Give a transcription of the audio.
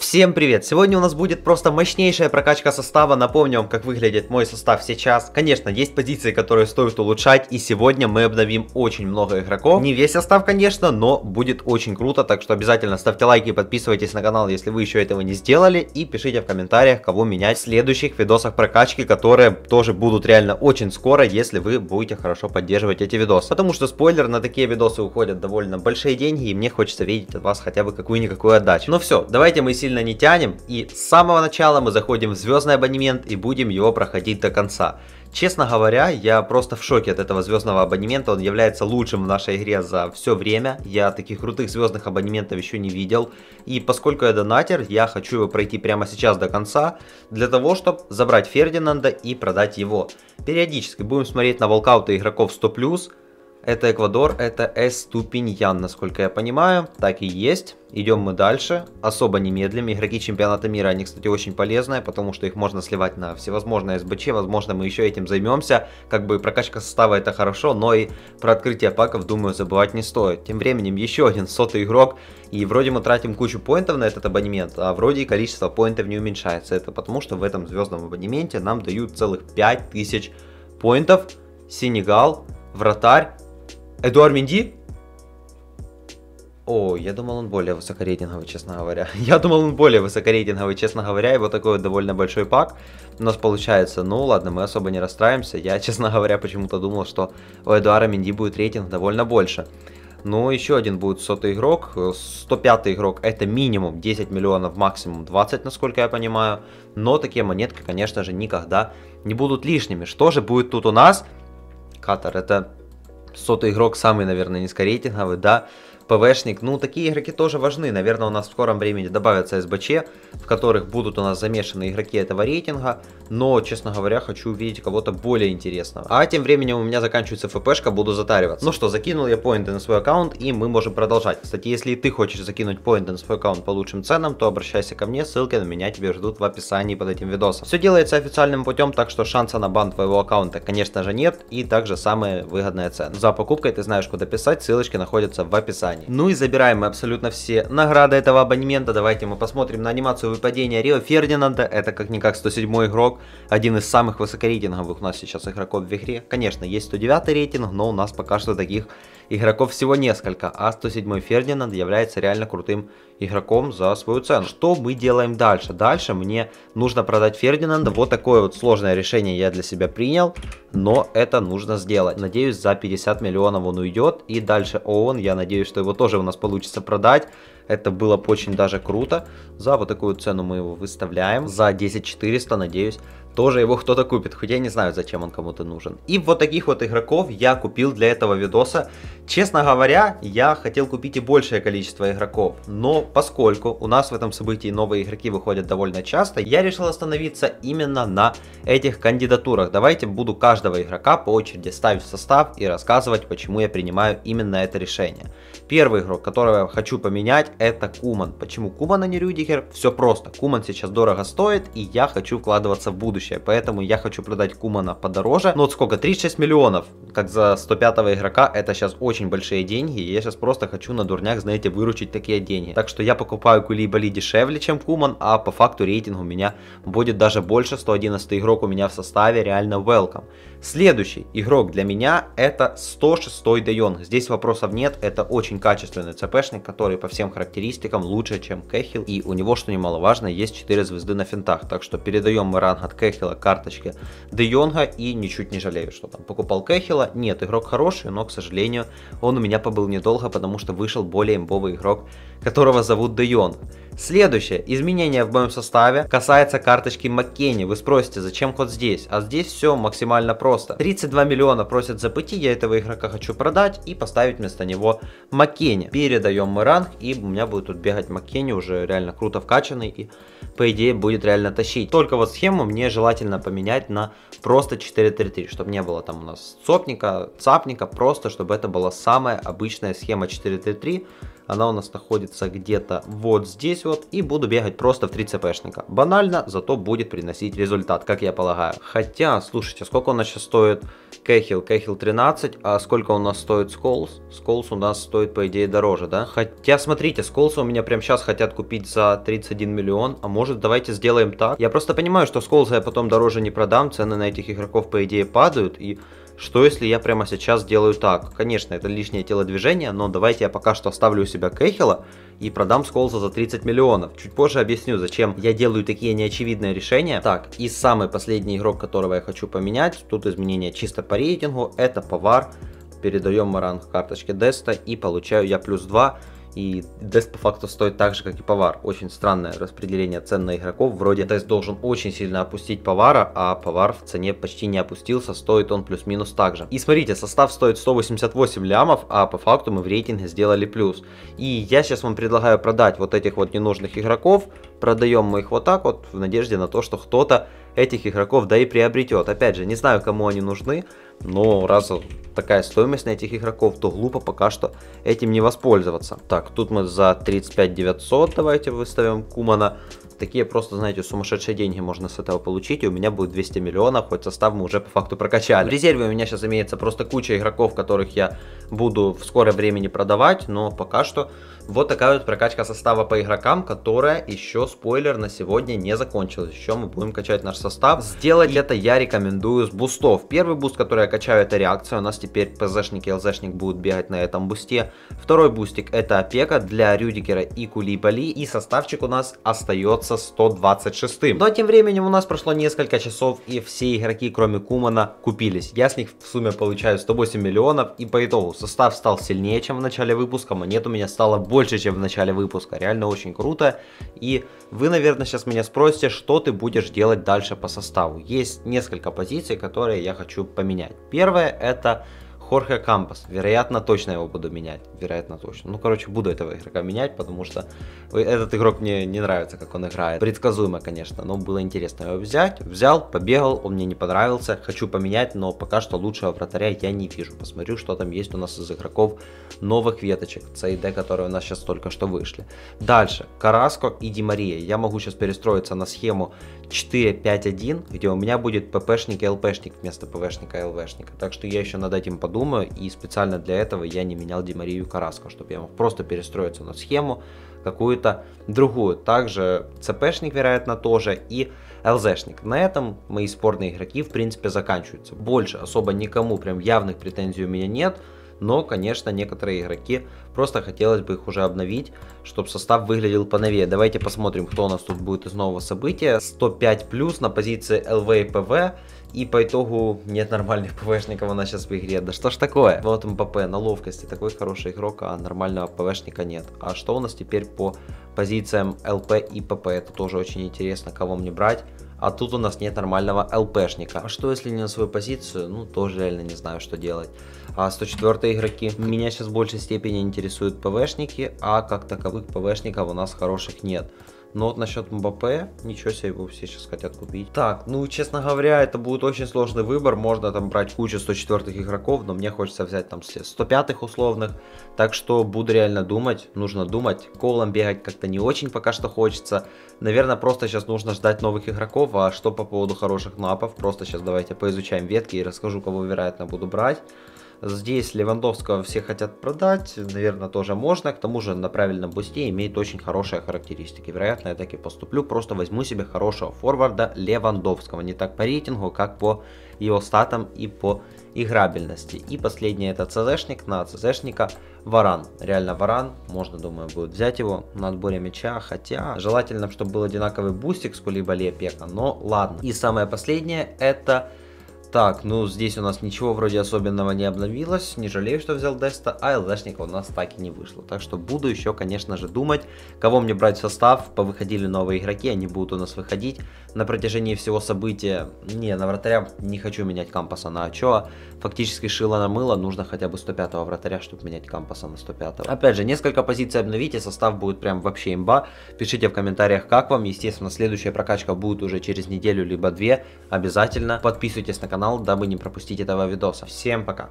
Всем привет! Сегодня у нас будет просто мощнейшая прокачка состава. Напомню вам, как выглядит мой состав сейчас. Конечно, есть позиции, которые стоит улучшать, и сегодня мы обновим очень много игроков. Не весь состав, конечно, но будет очень круто, так что обязательно ставьте лайки и подписывайтесь на канал, если вы еще этого не сделали, и пишите в комментариях, кого менять в следующих видосах прокачки, которые тоже будут реально очень скоро, если вы будете хорошо поддерживать эти видосы. Потому что, спойлер, на такие видосы уходят довольно большие деньги, и мне хочется видеть от вас хотя бы какую-никакую отдачу. Ну все, давайте мы сильно сильно не тянем, и с самого начала мы заходим в звездный абонемент и будем его проходить до конца. Честно говоря, я просто в шоке от этого звездного абонемента, он является лучшим в нашей игре за все время, я таких крутых звездных абонементов еще не видел, и поскольку я донатер, я хочу его пройти прямо сейчас до конца, для того, чтобы забрать Фердинанда и продать его. Периодически будем смотреть на волкауты игроков 100+, это Эквадор, это Эступиньян, насколько я понимаю. Так и есть. Идем мы дальше. Особо не медлим. Игроки чемпионата мира, они, кстати, очень полезные, потому что их можно сливать на всевозможные СБЧ. Возможно, мы еще этим займемся. Как бы прокачка состава это хорошо, но и про открытие паков, думаю, забывать не стоит. Тем временем, еще один сотый игрок. И вроде мы тратим кучу поинтов на этот абонемент, а вроде и количество поинтов не уменьшается. Это потому, что в этом звездном абонементе нам дают целых 5000 поинтов. Сенегал, вратарь Эдуард Минди? О, я думал, он более высокорейтинговый, честно говоря. Я думал, он более высокорейтинговый, честно говоря. И вот такой вот довольно большой пак у нас получается. Ну, ладно, мы особо не расстраиваемся. Я, честно говоря, почему-то думал, что у Эдуара Минди будет рейтинг довольно больше. Ну, еще один будет сотый игрок. 105 игрок это минимум 10 миллионов, максимум 20, насколько я понимаю. Но такие монетки, конечно же, никогда не будут лишними. Что же будет тут у нас? Катар, это сотый игрок самый, наверное, низкорейтинговый, да, ПВшник. Ну, такие игроки тоже важны. Наверное, у нас в скором времени добавятся СБЧ, в которых будут у нас замешаны игроки этого рейтинга. Но, честно говоря, хочу увидеть кого-то более интересного. А тем временем у меня заканчивается ФПшка, буду затариваться. Ну что, закинул я поинты на свой аккаунт, и мы можем продолжать. Кстати, если ты хочешь закинуть поинты на свой аккаунт по лучшим ценам, то обращайся ко мне, ссылки на меня тебе ждут в описании под этим видосом. Все делается официальным путем, так что шанса на бан твоего аккаунта, конечно же, нет. И также самая выгодная цена. За покупкой ты знаешь, куда писать, ссылочки находятся в описании компании. Ну и забираем мы абсолютно все награды этого абонемента. Давайте мы посмотрим на анимацию выпадения Рио Фердинанда. Это как-никак 107 игрок, один из самых высокорейтинговых у нас сейчас игроков в игре. Конечно, есть 109 рейтинг, но у нас пока что таких Игроков всего несколько, а 107 Фердинанд является реально крутым игроком за свою цену. Что мы делаем дальше? Дальше мне нужно продать Фердинанда. Вот такое вот сложное решение я для себя принял, но это нужно сделать. Надеюсь, за 50 миллионов он уйдет, и дальше Оуэн, я надеюсь, что его тоже у нас получится продать. Это было бы очень даже круто. За вот такую цену мы его выставляем. За 10 400, надеюсь, тоже его кто-то купит, хотя я не знаю, зачем он кому-то нужен. И вот таких вот игроков я купил для этого видоса. Честно говоря, я хотел купить и большее количество игроков, но поскольку у нас в этом событии новые игроки выходят довольно часто, я решил остановиться именно на этих кандидатурах. Давайте буду каждого игрока по очереди ставить в состав и рассказывать, почему я принимаю именно это решение. Первый игрок, которого я хочу поменять, это Куман. Почему Куман, а не Рюдигер? Все просто. Куман сейчас дорого стоит, и я хочу вкладываться в будущее будущее. Поэтому я хочу продать Кумана подороже. Но ну вот сколько? 36 миллионов. Как за 105 игрока, это сейчас очень большие деньги. я сейчас просто хочу на дурнях, знаете, выручить такие деньги. Так что я покупаю Кулибали дешевле, чем Куман, а по факту рейтинг у меня будет даже больше. 111 игрок у меня в составе реально welcome. Следующий игрок для меня это 106 Де Йонг. Здесь вопросов нет, это очень качественный ЦПшник, который по всем характеристикам лучше, чем Кэхил. И у него, что немаловажно, есть 4 звезды на финтах. Так что передаем мы ранг от Кэхила карточки Де и ничуть не жалею, что там покупал Кэхила. Нет, игрок хороший, но, к сожалению, он у меня побыл недолго, потому что вышел более имбовый игрок, которого зовут Де Следующее изменение в моем составе касается карточки Маккенни. Вы спросите, зачем ход здесь? А здесь все максимально просто. 32 миллиона просят за пути. я этого игрока хочу продать и поставить вместо него Маккенни. Передаем мы ранг и у меня будет тут бегать Маккенни уже реально круто вкачанный и по идее будет реально тащить. Только вот схему мне желательно поменять на просто 4-3-3, чтобы не было там у нас цопника, цапника, просто чтобы это была самая обычная схема 4-3-3, она у нас находится где-то вот здесь вот. И буду бегать просто в 3 цепешника. Банально, зато будет приносить результат, как я полагаю. Хотя, слушайте, сколько у нас сейчас стоит Кэхил? Кэхил 13, а сколько у нас стоит Сколс? Сколс у нас стоит, по идее, дороже, да? Хотя, смотрите, Сколс у меня прямо сейчас хотят купить за 31 миллион. А может, давайте сделаем так? Я просто понимаю, что Сколса я потом дороже не продам. Цены на этих игроков, по идее, падают. И что если я прямо сейчас делаю так? Конечно, это лишнее телодвижение, но давайте я пока что оставлю у себя Кэхила и продам Сколза за 30 миллионов. Чуть позже объясню, зачем я делаю такие неочевидные решения. Так, и самый последний игрок, которого я хочу поменять, тут изменения чисто по рейтингу, это Повар. Передаем Маранг карточки Деста и получаю я плюс 2 и Дест по факту стоит так же, как и Повар. Очень странное распределение цен на игроков. Вроде Дест должен очень сильно опустить Повара, а Повар в цене почти не опустился, стоит он плюс-минус так же. И смотрите, состав стоит 188 лямов, а по факту мы в рейтинге сделали плюс. И я сейчас вам предлагаю продать вот этих вот ненужных игроков, продаем мы их вот так вот, в надежде на то, что кто-то этих игроков да и приобретет. Опять же, не знаю, кому они нужны, но раз такая стоимость на этих игроков, то глупо пока что этим не воспользоваться. Так, тут мы за 35 900 давайте выставим Кумана. Такие просто, знаете, сумасшедшие деньги можно с этого получить, и у меня будет 200 миллионов, хоть состав мы уже по факту прокачали. В резерве у меня сейчас имеется просто куча игроков, которых я буду в скором времени продавать, но пока что вот такая вот прокачка состава по игрокам, которая еще, спойлер, на сегодня не закончилась. Еще мы будем качать наш состав. Сделать это я рекомендую с бустов. Первый буст, который я качаю это реакцию, у нас теперь ПЗшник и ЛЗшник будут бегать на этом бусте. Второй бустик это опека для Рюдикера и Кулибали, и составчик у нас остается 126. Но тем временем у нас прошло несколько часов, и все игроки, кроме Кумана, купились. Я с них в сумме получаю 108 миллионов, и по итогу состав стал сильнее, чем в начале выпуска, монет у меня стало больше, чем в начале выпуска, реально очень круто. И вы, наверное, сейчас меня спросите, что ты будешь делать дальше по составу. Есть несколько позиций, которые я хочу поменять. Первое – это Хорхе Кампас. Вероятно, точно его буду менять. Вероятно, точно. Ну, короче, буду этого игрока менять, потому что этот игрок мне не нравится, как он играет. Предсказуемо, конечно, но было интересно его взять. Взял, побегал, он мне не понравился. Хочу поменять, но пока что лучшего вратаря я не вижу. Посмотрю, что там есть у нас из игроков новых веточек CID, которые у нас сейчас только что вышли. Дальше. Караско и Димария. Я могу сейчас перестроиться на схему 4-5-1, где у меня будет ППшник и ЛПшник вместо ПВшника и ЛВшника. Так что я еще над этим подумаю. Дума, и специально для этого я не менял Демарию Караско, чтобы я мог просто перестроиться на схему какую-то другую. Также ЦПшник, вероятно, тоже и ЛЗшник. На этом мои спорные игроки, в принципе, заканчиваются. Больше особо никому прям явных претензий у меня нет, но, конечно, некоторые игроки просто хотелось бы их уже обновить, чтобы состав выглядел поновее. Давайте посмотрим, кто у нас тут будет из нового события. 105 плюс на позиции ЛВ и ПВ и по итогу нет нормальных ПВшников у нас сейчас в игре. Да что ж такое? Вот МПП на ловкости такой хороший игрок, а нормального ПВшника нет. А что у нас теперь по позициям ЛП и ПП? Это тоже очень интересно, кого мне брать а тут у нас нет нормального ЛПшника. А что если не на свою позицию? Ну, тоже реально не знаю, что делать. А 104 игроки. Меня сейчас в большей степени интересуют ПВшники, а как таковых ПВшников у нас хороших нет. Но вот насчет Мбаппе, ничего себе, его все сейчас хотят купить. Так, ну, честно говоря, это будет очень сложный выбор. Можно там брать кучу 104-х игроков, но мне хочется взять там 105-х условных. Так что буду реально думать, нужно думать. Колом бегать как-то не очень пока что хочется. Наверное, просто сейчас нужно ждать новых игроков. А что по поводу хороших напов? Просто сейчас давайте поизучаем ветки и расскажу, кого вероятно буду брать. Здесь Левандовского все хотят продать, наверное, тоже можно. К тому же на правильном бусте имеет очень хорошие характеристики. Вероятно, я так и поступлю, просто возьму себе хорошего форварда Левандовского. Не так по рейтингу, как по его статам и по играбельности. И последний это ЦЗшник на ЦЗшника Варан. Реально Варан, можно, думаю, будет взять его на отборе мяча, хотя желательно, чтобы был одинаковый бустик с Кулибали Пека, но ладно. И самое последнее это так, ну здесь у нас ничего вроде особенного не обновилось. Не жалею, что взял Деста, а ЛДшника у нас так и не вышло. Так что буду еще, конечно же, думать, кого мне брать в состав. Повыходили новые игроки, они будут у нас выходить на протяжении всего события. Не, на вратаря не хочу менять Кампаса на Ачоа. Фактически шило на мыло, нужно хотя бы 105-го вратаря, чтобы менять Кампаса на 105-го. Опять же, несколько позиций обновите, состав будет прям вообще имба. Пишите в комментариях, как вам. Естественно, следующая прокачка будет уже через неделю, либо две. Обязательно подписывайтесь на канал канал, дабы не пропустить этого видоса. Всем пока!